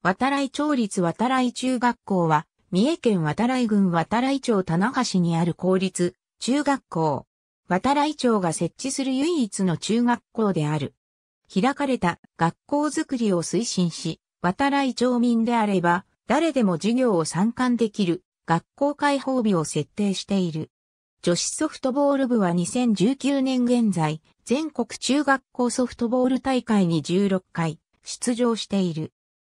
渡来町立渡来中学校は、三重県渡来郡渡来町棚橋にある公立中学校。渡来町が設置する唯一の中学校である。開かれた学校づくりを推進し、渡来町民であれば、誰でも授業を参観できる学校開放日を設定している。女子ソフトボール部は2019年現在、全国中学校ソフトボール大会に16回出場している。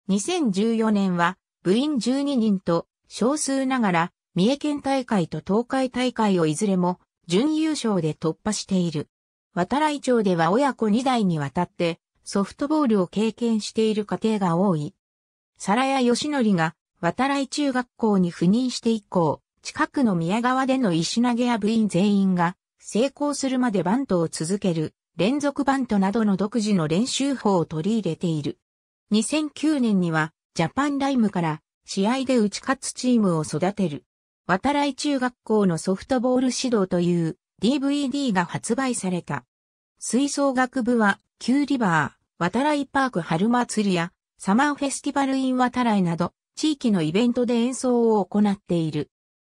2014年は部員12人と少数ながら三重県大会と東海大会をいずれも準優勝で突破している。渡来町では親子2代にわたってソフトボールを経験している家庭が多い。皿屋義則が渡来中学校に赴任して以降、近くの宮川での石投げや部員全員が成功するまでバントを続ける連続バントなどの独自の練習法を取り入れている。2009年にはジャパンライムから試合で打ち勝つチームを育てる。渡来中学校のソフトボール指導という DVD が発売された。吹奏楽部は、キューリバー、渡来パーク春祭りや、サマーフェスティバルイン渡来など、地域のイベントで演奏を行っている。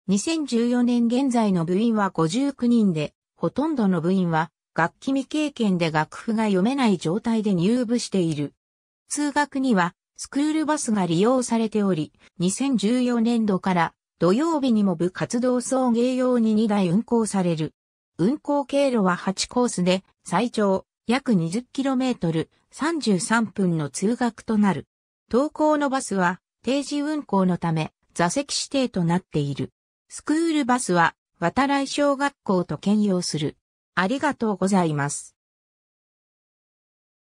2014年現在の部員は59人で、ほとんどの部員は、楽器未経験で楽譜が読めない状態で入部している。通学にはスクールバスが利用されており、2014年度から土曜日にも部活動送迎用に2台運行される。運行経路は8コースで最長約 20km、33分の通学となる。登校のバスは定時運行のため座席指定となっている。スクールバスは渡来小学校と兼用する。ありがとうございます。